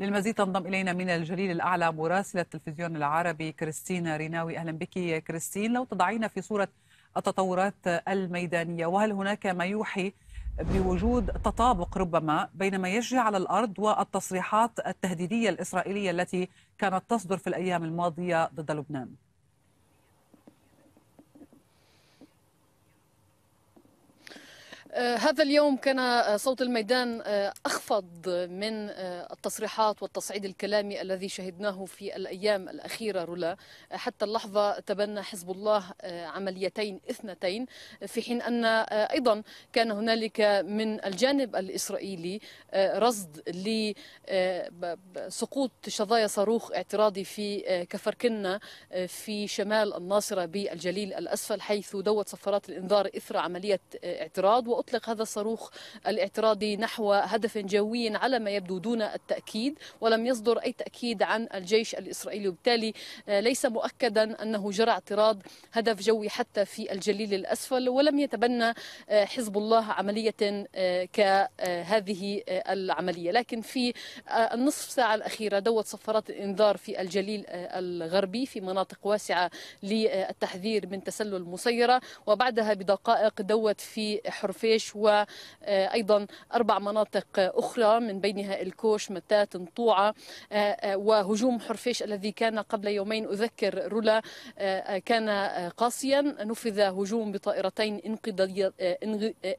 للمزيد تنضم إلينا من الجليل الأعلى مراسلة التلفزيون العربي كريستينا ريناوي أهلا بك كريستين لو تضعينا في صورة التطورات الميدانية وهل هناك ما يوحي بوجود تطابق ربما بين ما يجري على الأرض والتصريحات التهديدية الإسرائيلية التي كانت تصدر في الأيام الماضية ضد لبنان آه، هذا اليوم كان صوت الميدان أخ آه، رفض من آه، التصريحات والتصعيد الكلامي الذي شهدناه في الأيام الأخيرة رولا آه، حتى اللحظة تبنى حزب الله آه، عمليتين اثنتين في حين أن أيضا كان هنالك من الجانب الإسرائيلي رصد لسقوط شظايا صاروخ اعتراضي في كفركنة في شمال الناصرة بالجليل الأسفل حيث دوت صفارات الإنذار إثر عملية اعتراض وأطلق هذا الصاروخ الاعتراضي نحو هدف جديد جويا على ما يبدو دون التأكيد ولم يصدر أي تأكيد عن الجيش الإسرائيلي وبالتالي آه، ليس مؤكدا أنه جرى اعتراض هدف جوي حتى في الجليل الأسفل ولم يتبنى آه، حزب الله عملية آه، كهذه العملية لكن في النصف ساعة الأخيرة دوت صفارات الإنذار في الجليل الغربي في مناطق واسعة للتحذير من تسلل مسيرة وبعدها بدقائق دوت في حرفيش وأيضا أربع مناطق أخرى أخرى من بينها الكوش متات طوعة آه، آه، وهجوم حرفيش الذي كان قبل يومين أذكر رولا آه، كان قاسيا نفذ هجوم بطائرتين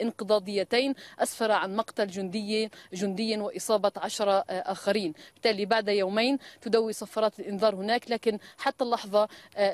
انقضاضيتين أسفر عن مقتل جندي جندي وإصابة عشرة آخرين بالتالي بعد يومين تدوي صفارات الإنذار هناك لكن حتى اللحظة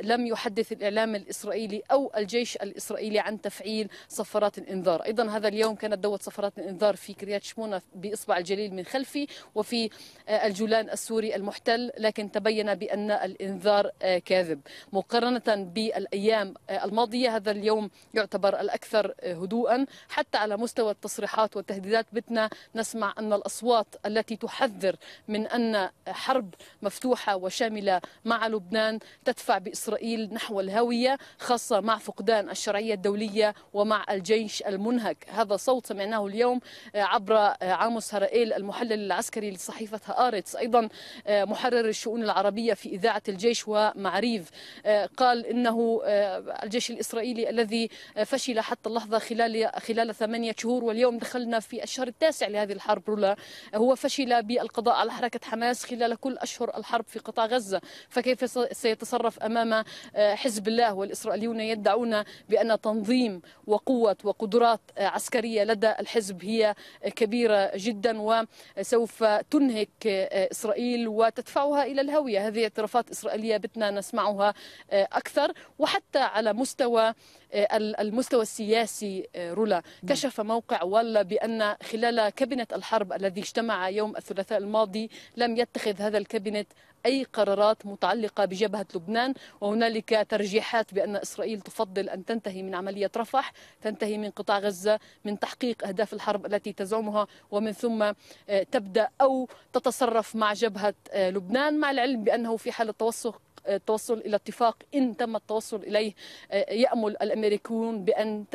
لم يحدث الإعلام الإسرائيلي أو الجيش الإسرائيلي عن تفعيل صفارات الإنذار أيضا هذا اليوم كانت دوت صفارات الإنذار في كريات شمونة بإسرائيل الإصبع الجليل من خلفي وفي آه، الجولان السوري المحتل لكن تبين بأن الإنذار آه، كاذب مقارنة بالأيام آه، الماضية هذا اليوم يعتبر الأكثر هدوءا حتى على مستوى التصريحات والتهديدات بتنا نسمع أن الأصوات التي تحذر من أن حرب مفتوحة وشاملة مع لبنان تدفع بإسرائيل نحو الهوية خاصة مع فقدان الشرعية الدولية ومع الجيش المنهك هذا صوت سمعناه اليوم عبر عاموس إسرائيل المحلل العسكري لصحيفة هآرتس أيضا آه، محرر الشؤون العربية في إذاعة الجيش ومعريف آه، قال إنه آه، الجيش الإسرائيلي الذي فشل حتى اللحظة خلال خلال ثمانية شهور واليوم دخلنا في الشهر التاسع لهذه الحرب رولا هو فشل بالقضاء على حركة حماس خلال كل أشهر الحرب في قطاع غزة فكيف سيتصرف أمام حزب الله والإسرائيليون يدعون بأن تنظيم وقوة وقدرات عسكرية لدى الحزب هي كبيرة جدا جدا وسوف تنهك آه، إسرائيل وتدفعها إلى الهوية هذه اعترافات إسرائيلية بدنا نسمعها آه، أكثر وحتى على مستوى آه، المستوى السياسي آه، رولا نعم. كشف موقع ولا بأن خلال كابينة الحرب الذي اجتمع يوم الثلاثاء الماضي لم يتخذ هذا الكابينت أي قرارات متعلقة بجبهة لبنان وهنالك ترجيحات بأن إسرائيل تفضل أن تنتهي من عملية رفح تنتهي من قطاع غزة من تحقيق أهداف الحرب التي تزعمها ومن ثم آه، تبدأ أو تتصرف مع جبهة لبنان مع العلم بأنه في حالة توسخ التوصل الى اتفاق ان تم التوصل اليه آه، يامل الامريكيون بان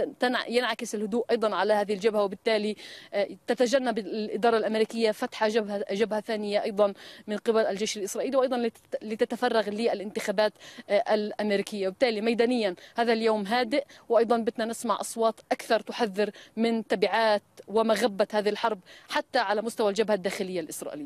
ينعكس الهدوء ايضا على هذه الجبهه وبالتالي آه، تتجنب الاداره الامريكيه فتح جبهه جبهه ثانيه ايضا من قبل الجيش الاسرائيلي وايضا لتتفرغ للانتخابات آه، الامريكيه وبالتالي ميدانيا هذا اليوم هادئ وايضا بدنا نسمع اصوات اكثر تحذر من تبعات ومغبه هذه الحرب حتى على مستوى الجبهه الداخليه الاسرائيليه